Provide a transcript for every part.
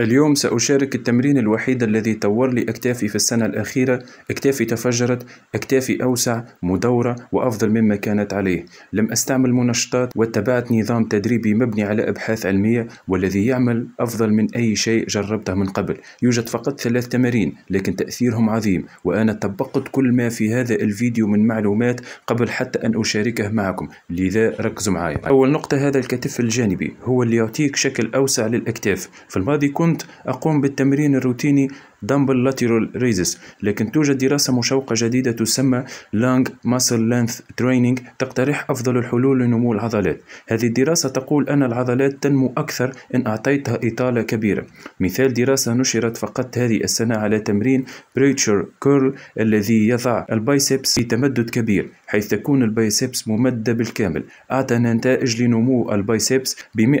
اليوم سأشارك التمرين الوحيد الذي طور لي أكتافي في السنة الأخيرة أكتافي تفجرت أكتافي أوسع مدورة وأفضل مما كانت عليه لم أستعمل منشطات واتبعت نظام تدريبي مبني على أبحاث علمية والذي يعمل أفضل من أي شيء جربته من قبل يوجد فقط ثلاث تمارين لكن تأثيرهم عظيم وأنا طبقت كل ما في هذا الفيديو من معلومات قبل حتى أن أشاركه معكم لذا ركزوا معي أول نقطة هذا الكتف الجانبي هو اللي يعطيك شكل أوسع للأكتاف في الماضي كنت كنت أقوم بالتمرين الروتيني دامبل لاتيرال ريزس لكن توجد دراسة مشوقة جديدة تسمى لانج ماسل لينث تريننج تقترح أفضل الحلول لنمو العضلات هذه الدراسة تقول أن العضلات تنمو أكثر إن أعطيتها إطالة كبيرة مثال دراسة نشرت فقط هذه السنة على تمرين بريتشر كيرل الذي يضع البايسبس في تمدد كبير حيث تكون البايسبس ممدة بالكامل أعطى نتائج لنمو البايسبس ب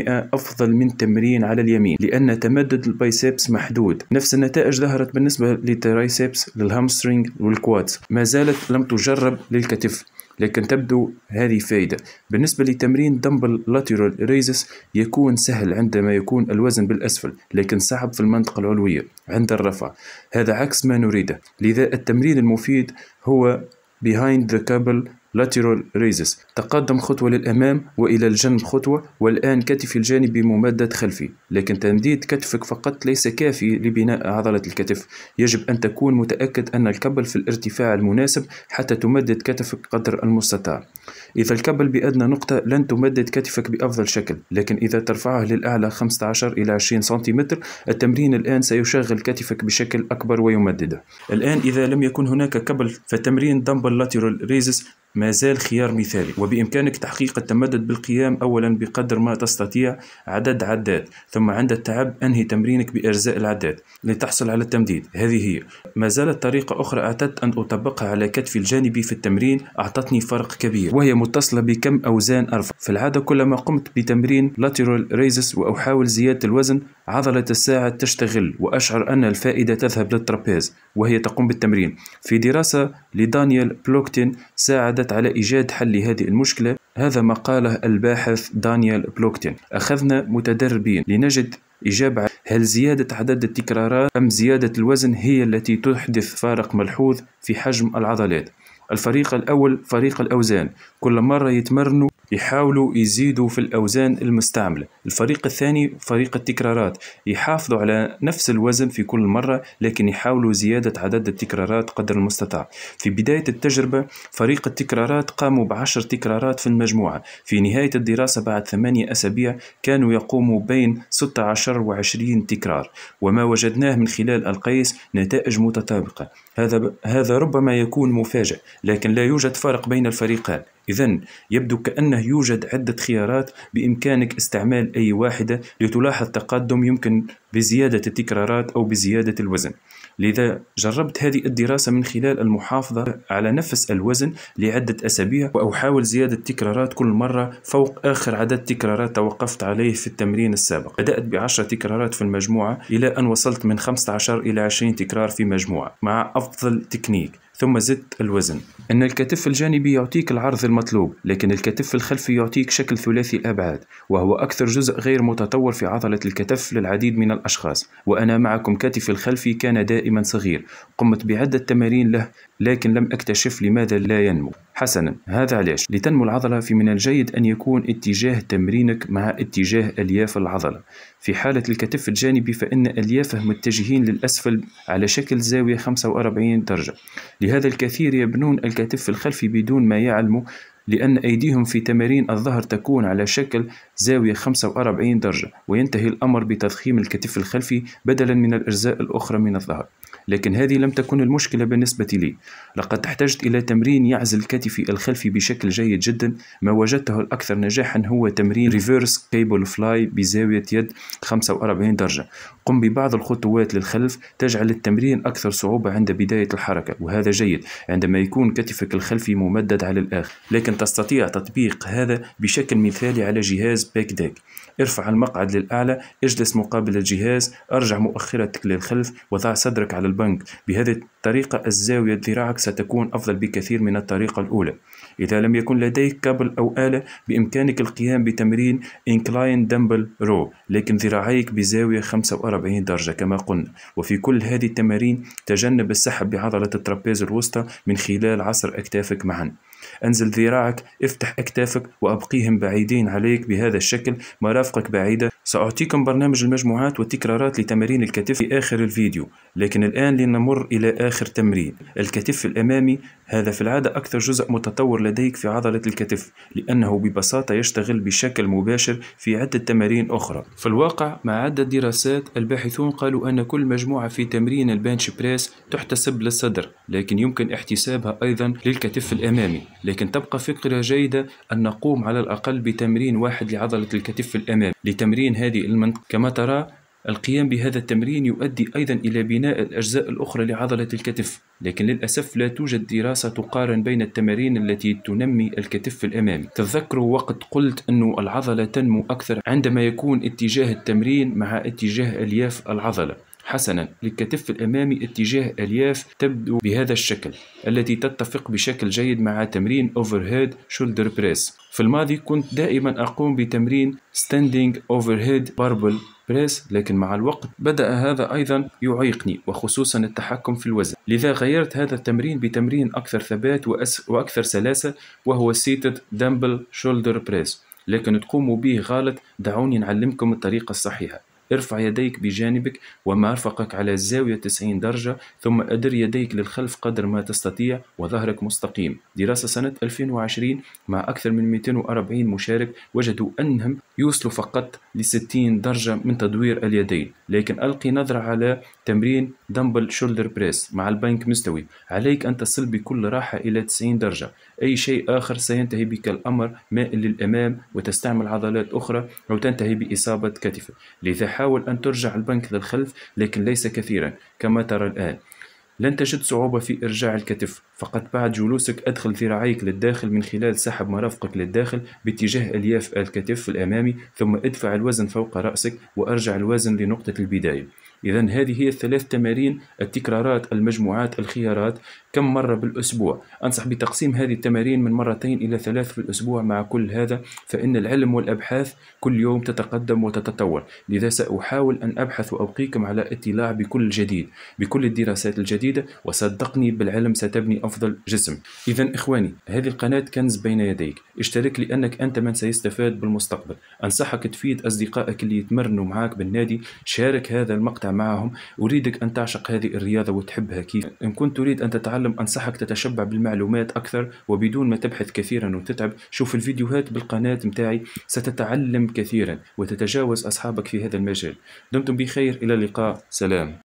150% أفضل من تمرين على اليمين لأن تمدد البايسبس محدود العود نفس النتائج ظهرت بالنسبة للترايسبس للهامسترينج والكوادز ما زالت لم تجرب للكتف لكن تبدو هذه فائدة بالنسبة لتمرين دمبل لاترال ريزس يكون سهل عندما يكون الوزن بالأسفل لكن صعب في المنطقة العلوية عند الرفع هذا عكس ما نريده لذا التمرين المفيد هو behind the cable lateral raises تقدم خطوة للأمام وإلى الجنب خطوة والآن كتفي الجانبي ممدد خلفي لكن تمديد كتفك فقط ليس كافي لبناء عضلة الكتف يجب أن تكون متأكد أن الكبل في الارتفاع المناسب حتى تمدد كتفك قدر المستطاع إذا الكبل بأدنى نقطة لن تمدد كتفك بأفضل شكل لكن إذا ترفعه للأعلى 15 إلى 20 سنتيمتر التمرين الآن سيشغل كتفك بشكل أكبر ويمدده الآن إذا لم يكن هناك كبل فتمرين دمبل لاتيرال ريزس ما زال خيار مثالي وبإمكانك تحقيق التمدد بالقيام أولا بقدر ما تستطيع عدد عدات ثم عند التعب أنهي تمرينك بأجزاء العدات لتحصل على التمديد هذه هي ما زالت طريقة أخرى أعتدت أن أطبقها على كتفي الجانبي في التمرين أعطتني فرق كبير وهي متصلة بكم أوزان أرفع في العادة كلما قمت بتمرين lateral raises وأحاول زيادة الوزن عضلة الساعد تشتغل وأشعر أن الفائدة تذهب للترابيز وهي تقوم بالتمرين في دراسة لدانيال بلوكتين ساعدت على إيجاد حل هذه المشكلة هذا ما قاله الباحث دانيال بلوكتين أخذنا متدربين لنجد إجابة هل زيادة عدد التكرارات أم زيادة الوزن هي التي تحدث فارق ملحوظ في حجم العضلات الفريق الأول فريق الأوزان كل مرة يتمرنوا يحاولوا يزيدوا في الأوزان المستعملة الفريق الثاني فريق التكرارات يحافظوا على نفس الوزن في كل مرة لكن يحاولوا زيادة عدد التكرارات قدر المستطاع في بداية التجربة فريق التكرارات قاموا بعشر تكرارات في المجموعة في نهاية الدراسة بعد ثمانية أسابيع كانوا يقوموا بين 16 و 20 تكرار وما وجدناه من خلال القيس نتائج متطابقة هذا, هذا ربما يكون مفاجئ لكن لا يوجد فرق بين الفريقين إذا يبدو كأنه يوجد عدة خيارات بإمكانك استعمال أي واحدة لتلاحظ تقدم يمكن بزيادة التكرارات أو بزيادة الوزن لذا جربت هذه الدراسة من خلال المحافظة على نفس الوزن لعدة أسابيع وأحاول زيادة تكرارات كل مرة فوق آخر عدد تكرارات توقفت عليه في التمرين السابق بدأت بعشر تكرارات في المجموعة إلى أن وصلت من 15 إلى 20 تكرار في مجموعة مع أفضل تكنيك ثم زدت الوزن أن الكتف الجانبي يعطيك العرض المطلوب لكن الكتف الخلفي يعطيك شكل ثلاثي الأبعاد وهو أكثر جزء غير متطور في عضلة الكتف للعديد من الأشخاص وأنا معكم كتفي الخلفي كان دائما صغير قمت بعدة تمارين له لكن لم أكتشف لماذا لا ينمو حسنا هذا علاش لتنمو العضلة فمن الجيد أن يكون اتجاه تمرينك مع اتجاه ألياف العضلة في حالة الكتف الجانبي فإن أليافه متجهين للأسفل على شكل زاوية 45 درجة لهذا الكثير يبنون الكتف الخلفي بدون ما يعلموا لأن أيديهم في تمارين الظهر تكون على شكل زاوية 45 درجة وينتهي الأمر بتضخيم الكتف الخلفي بدلا من الأجزاء الأخرى من الظهر لكن هذه لم تكن المشكلة بالنسبة لي لقد احتجت إلى تمرين يعزل كتفي الخلفي بشكل جيد جدا ما وجدته الأكثر نجاحا هو تمرين ريفيرس كيبل فلاي بزاوية يد 45 درجة قم ببعض الخطوات للخلف تجعل التمرين أكثر صعوبة عند بداية الحركة وهذا جيد عندما يكون كتفك الخلفي ممدد على الآخر لكن تستطيع تطبيق هذا بشكل مثالي على جهاز باك ديك ارفع المقعد للأعلى اجلس مقابل الجهاز ارجع مؤخرتك للخلف وضع صدرك على البنك بهذه الطريقة الزاوية ذراعك ستكون أفضل بكثير من الطريقة الأولى إذا لم يكن لديك كابل أو آلة بإمكانك القيام بتمرين إنكلاين دمبل رو لكن ذراعيك بزاوية 45 درجة كما قلنا وفي كل هذه التمارين تجنب السحب بعضلة الترابيز الوسطى من خلال عصر أكتافك معا أنزل ذراعك افتح أكتافك وأبقيهم بعيدين عليك بهذا الشكل مرافقك بعيدة سأعطيكم برنامج المجموعات والتكرارات لتمارين الكتف في آخر الفيديو لكن الآن لنمر إلى آخر تمرين الكتف الأمامي هذا في العادة أكثر جزء متطور لديك في عضلة الكتف لأنه ببساطة يشتغل بشكل مباشر في عدة تمارين أخرى في الواقع مع عدة دراسات الباحثون قالوا أن كل مجموعة في تمرين البنش بريس تحتسب للصدر لكن يمكن احتسابها أيضا للكتف الأمامي لكن تبقى فكرة جيدة أن نقوم على الأقل بتمرين واحد لعضلة الكتف الأمامي لتمرين هذه المنطقة كما ترى القيام بهذا التمرين يؤدي أيضا إلى بناء الأجزاء الأخرى لعضلة الكتف لكن للأسف لا توجد دراسة تقارن بين التمارين التي تنمي الكتف الأمامي تذكروا وقت قلت أن العضلة تنمو أكثر عندما يكون اتجاه التمرين مع اتجاه ألياف العضلة حسنا للكتف الأمامي اتجاه ألياف تبدو بهذا الشكل التي تتفق بشكل جيد مع تمرين overhead shoulder press في الماضي كنت دائما أقوم بتمرين standing overhead barbell بريس لكن مع الوقت بدأ هذا أيضا يعيقني وخصوصا التحكم في الوزن لذا غيرت هذا التمرين بتمرين أكثر ثبات وأس وأكثر سلاسة وهو seated dumbbell shoulder press لكن تقوموا به غلط دعوني نعلمكم الطريقة الصحيحة ارفع يديك بجانبك ومرفقك على الزاوية 90 درجة ثم أدر يديك للخلف قدر ما تستطيع وظهرك مستقيم دراسة سنة 2020 مع أكثر من 240 مشارك وجدوا أنهم يوصلوا فقط ل 60 درجة من تدوير اليدين لكن ألقي نظرة على تمرين دمبل شولدر بريس مع البنك مستوي عليك أن تصل بكل راحة إلى 90 درجة أي شيء آخر سينتهي بك الأمر ماء للأمام وتستعمل عضلات أخرى أو تنتهي بإصابة كتفك لذا حاول أن ترجع البنك للخلف لكن ليس كثيرا كما ترى الآن لن تجد صعوبة في إرجاع الكتف فقط بعد جلوسك أدخل ذراعيك للداخل من خلال سحب مرافقك للداخل باتجاه ألياف الكتف الأمامي ثم ادفع الوزن فوق رأسك وأرجع الوزن لنقطة البداية إذا هذه هي الثلاث تمارين التكرارات المجموعات الخيارات كم مرة بالأسبوع أنصح بتقسيم هذه التمارين من مرتين إلى ثلاث في الأسبوع مع كل هذا فإن العلم والأبحاث كل يوم تتقدم وتتطور لذا سأحاول أن أبحث وأبقيكم على اطلاع بكل جديد بكل الدراسات الجديدة وصدقني بالعلم ستبني أفضل جسم إذا إخواني هذه القناة كنز بين يديك اشترك لأنك أنت من سيستفاد بالمستقبل أنصحك تفيد أصدقائك اللي يتمرنوا معاك بالنادي شارك هذا المقطع معهم أريدك أن تعشق هذه الرياضة وتحبها كيف إن كنت تريد أن تتعلم أنصحك تتشبع بالمعلومات أكثر وبدون ما تبحث كثيرا وتتعب شوف الفيديوهات بالقناة متاعي ستتعلم كثيرا وتتجاوز أصحابك في هذا المجال دمتم بخير إلى اللقاء سلام